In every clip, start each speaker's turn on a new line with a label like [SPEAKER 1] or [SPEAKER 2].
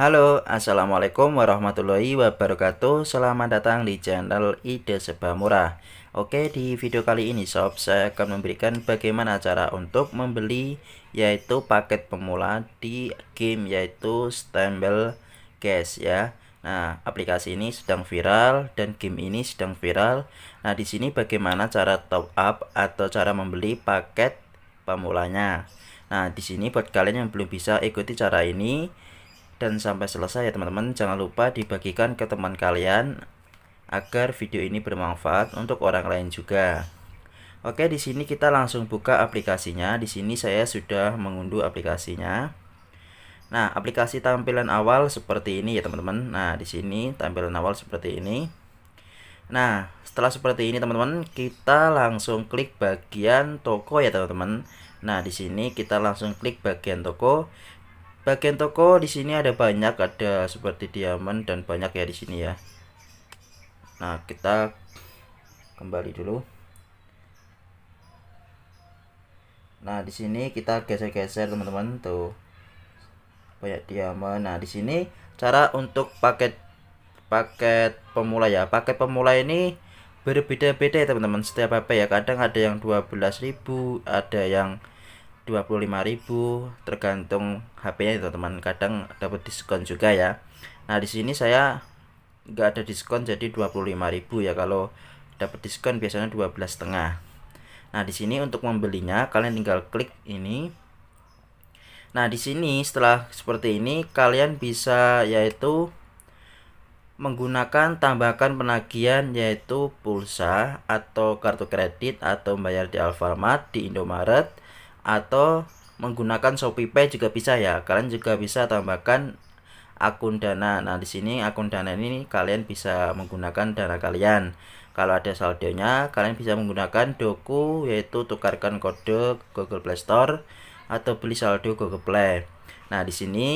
[SPEAKER 1] Halo, Assalamualaikum warahmatullahi wabarakatuh Selamat datang di channel Ide Seba Murah Oke, di video kali ini sob Saya akan memberikan bagaimana cara untuk membeli Yaitu paket pemula di game yaitu Stumble Cash ya Nah, aplikasi ini sedang viral dan game ini sedang viral. Nah, di sini bagaimana cara top up atau cara membeli paket pemulanya. Nah, di sini buat kalian yang belum bisa ikuti cara ini, dan sampai selesai ya teman-teman jangan lupa dibagikan ke teman kalian agar video ini bermanfaat untuk orang lain juga Oke di sini kita langsung buka aplikasinya di sini saya sudah mengunduh aplikasinya Nah aplikasi tampilan awal seperti ini ya teman-teman Nah di sini tampilan awal seperti ini Nah setelah seperti ini teman-teman kita langsung klik bagian toko ya teman-teman Nah di sini kita langsung klik bagian toko bagian toko di sini ada banyak ada seperti diamond dan banyak ya di sini ya nah kita kembali dulu nah di sini kita geser-geser teman-teman tuh banyak diamond nah di sini cara untuk paket paket pemula ya paket pemula ini berbeda-beda ya teman-teman setiap apa ya kadang ada yang 12.000 ada yang 25.000 tergantung HP-nya ya, teman-teman kadang dapat diskon juga ya nah di sini saya nggak ada diskon jadi 25.000 ya kalau dapat diskon biasanya 12 setengah nah di sini untuk membelinya kalian tinggal klik ini nah di sini setelah seperti ini kalian bisa yaitu menggunakan tambahkan penagihan yaitu pulsa atau kartu kredit atau bayar di Alfamart di Indomaret atau menggunakan Shopee Pay juga bisa ya. Kalian juga bisa tambahkan akun Dana. Nah, di sini akun Dana ini kalian bisa menggunakan dana kalian. Kalau ada saldonya, kalian bisa menggunakan Doku yaitu tukarkan kode Google Play Store atau beli saldo Google Play. Nah, di sini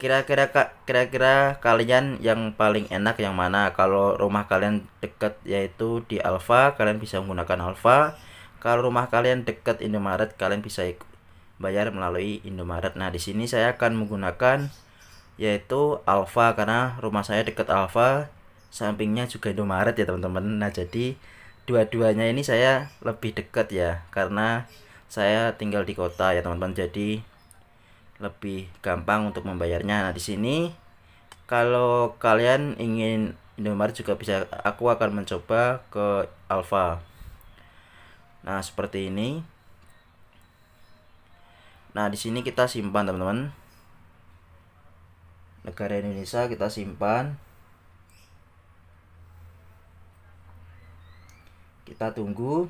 [SPEAKER 1] kira-kira kira-kira kalian yang paling enak yang mana? Kalau rumah kalian dekat yaitu di Alfa, kalian bisa menggunakan Alfa kalau rumah kalian dekat Indomaret kalian bisa ikut bayar melalui Indomaret nah di sini saya akan menggunakan yaitu Alfa karena rumah saya dekat Alfa sampingnya juga Indomaret ya teman-teman nah jadi dua-duanya ini saya lebih dekat ya karena saya tinggal di kota ya teman-teman jadi lebih gampang untuk membayarnya. Nah, di sini kalau kalian ingin Indomaret juga bisa aku akan mencoba ke Alfa. Nah, seperti ini. Nah, di sini kita simpan, teman-teman. Negara Indonesia kita simpan. Kita tunggu.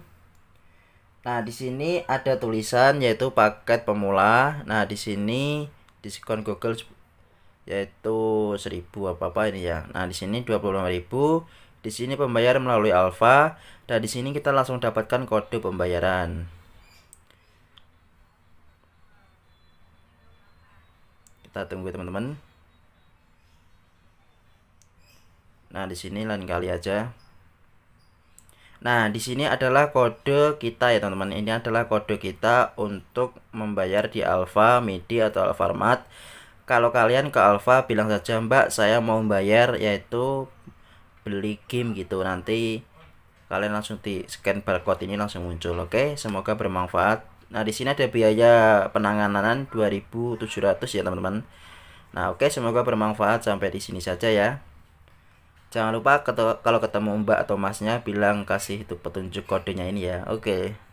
[SPEAKER 1] Nah, di sini ada tulisan yaitu paket pemula. Nah, di sini diskon Google yaitu 1000 apa-apa ini ya. Nah, di sini 25.000 di sini pembayaran melalui alfa dan di sini kita langsung dapatkan kode pembayaran. Kita tunggu teman-teman. Nah, di sini lain kali aja. Nah, di sini adalah kode kita ya, teman-teman. Ini adalah kode kita untuk membayar di Alfa, Midi atau Alfamart. Kalau kalian ke Alfa bilang saja, "Mbak, saya mau bayar yaitu beli game gitu nanti kalian langsung di scan barcode ini langsung muncul oke okay? semoga bermanfaat nah di sini ada biaya penanganan 2700 ya teman-teman nah oke okay, semoga bermanfaat sampai di sini saja ya jangan lupa kalau ketemu mbak atau masnya bilang kasih itu petunjuk kodenya ini ya oke okay.